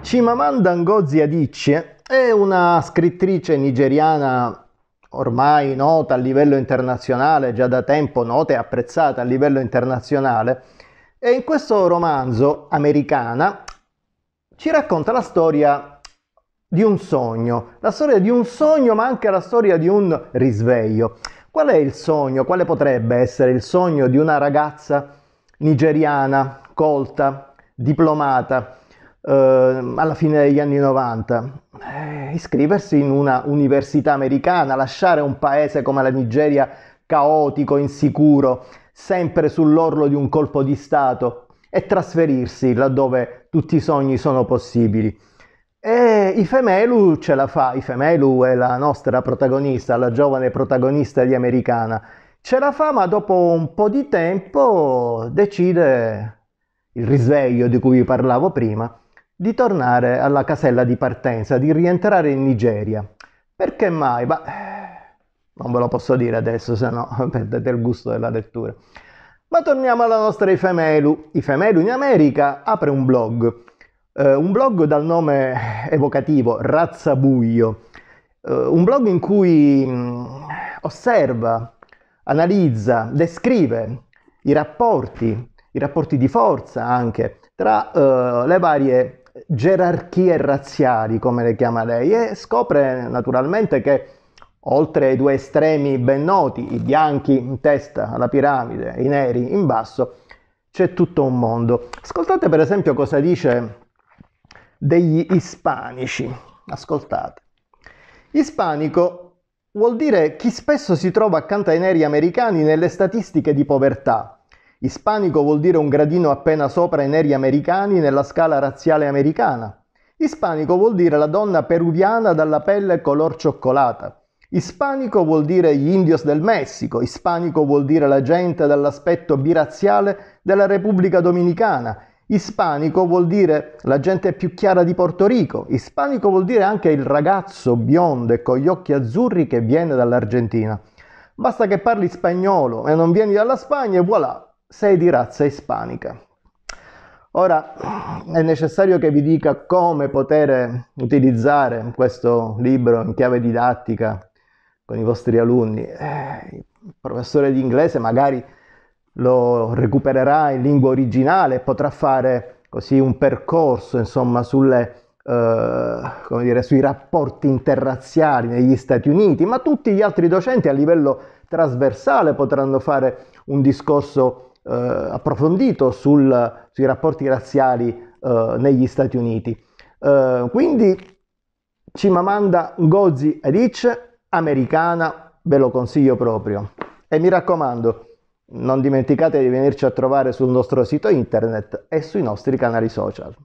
Chimamanda Ngozi Adichie è una scrittrice nigeriana ormai nota a livello internazionale, già da tempo nota e apprezzata a livello internazionale, e in questo romanzo americana ci racconta la storia di un sogno, la storia di un sogno ma anche la storia di un risveglio. Qual è il sogno? Quale potrebbe essere il sogno di una ragazza nigeriana colta, diplomata eh, alla fine degli anni 90, eh, iscriversi in una università americana, lasciare un paese come la Nigeria caotico, insicuro, sempre sull'orlo di un colpo di Stato e trasferirsi laddove tutti i sogni sono possibili. E Ifemelu ce la fa, Ifemelu è la nostra protagonista, la giovane protagonista di Americana. Ce la fa, ma dopo un po' di tempo decide il risveglio di cui vi parlavo prima, di tornare alla casella di partenza, di rientrare in Nigeria. Perché mai? Beh, non ve lo posso dire adesso, se no perdete il gusto della lettura. Ma torniamo alla nostra Ifemelu. Ifemelu in America apre un blog, eh, un blog dal nome evocativo Razzabuglio, eh, un blog in cui mh, mm, osserva, analizza, descrive i rapporti i rapporti di forza anche tra eh, le varie gerarchie razziali, come le chiama lei, e scopre naturalmente che oltre ai due estremi ben noti, i bianchi in testa alla piramide, i neri in basso, c'è tutto un mondo. Ascoltate per esempio cosa dice degli ispanici. Ascoltate. Ispanico vuol dire chi spesso si trova accanto ai neri americani nelle statistiche di povertà, Ispanico vuol dire un gradino appena sopra i neri americani nella scala razziale americana. Ispanico vuol dire la donna peruviana dalla pelle color cioccolata. Ispanico vuol dire gli indios del Messico, ispanico vuol dire la gente dall'aspetto birazziale della Repubblica Dominicana, ispanico vuol dire la gente più chiara di Porto Rico, ispanico vuol dire anche il ragazzo biondo e con gli occhi azzurri che viene dall'Argentina. Basta che parli spagnolo e non vieni dalla Spagna e voilà, sei di razza ispanica. Ora è necessario che vi dica come poter utilizzare questo libro in chiave didattica con i vostri alunni. Eh, il professore di inglese magari lo recupererà in lingua originale, e potrà fare così un percorso insomma, sulle, eh, dire, sui rapporti interrazziali negli Stati Uniti, ma tutti gli altri docenti a livello trasversale potranno fare un discorso eh, approfondito sul, sui rapporti razziali eh, negli Stati Uniti. Eh, quindi Cimamanda Ngozi Adichie, americana, ve lo consiglio proprio. E mi raccomando, non dimenticate di venirci a trovare sul nostro sito internet e sui nostri canali social.